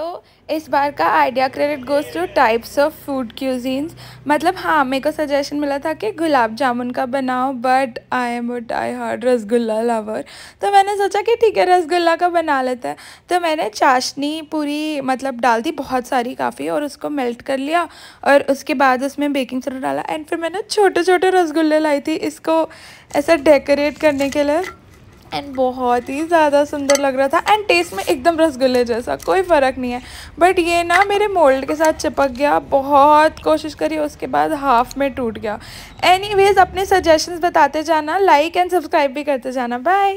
तो इस बार का idea credit goes to types of food cuisines मतलब हाँ मेरे को सजेशन मिला था कि गुलाब जामुन का बनाओ but I am a I hard rasgulla lover तो मैंने सोचा कि ठीक है रसगुल्ला का बना लेते हैं तो मैंने चाशनी पूरी मतलब डाल दी बहुत सारी काफ़ी और उसको मेल्ट कर लिया और उसके बाद उसमें बेकिंग सोडा डाला एंड फिर मैंने छोटे छोटे रसगुल्ले लाई थी इसको ऐसा डेकोरेट करने के लिए एंड बहुत ही ज़्यादा सुंदर लग रहा था एंड टेस्ट में एकदम रसगुल्ले जैसा कोई फ़र्क नहीं है बट ये ना मेरे मोल्ड के साथ चिपक गया बहुत कोशिश करी उसके बाद हाफ में टूट गया एनी अपने सजेशंस बताते जाना लाइक एंड सब्सक्राइब भी करते जाना बाय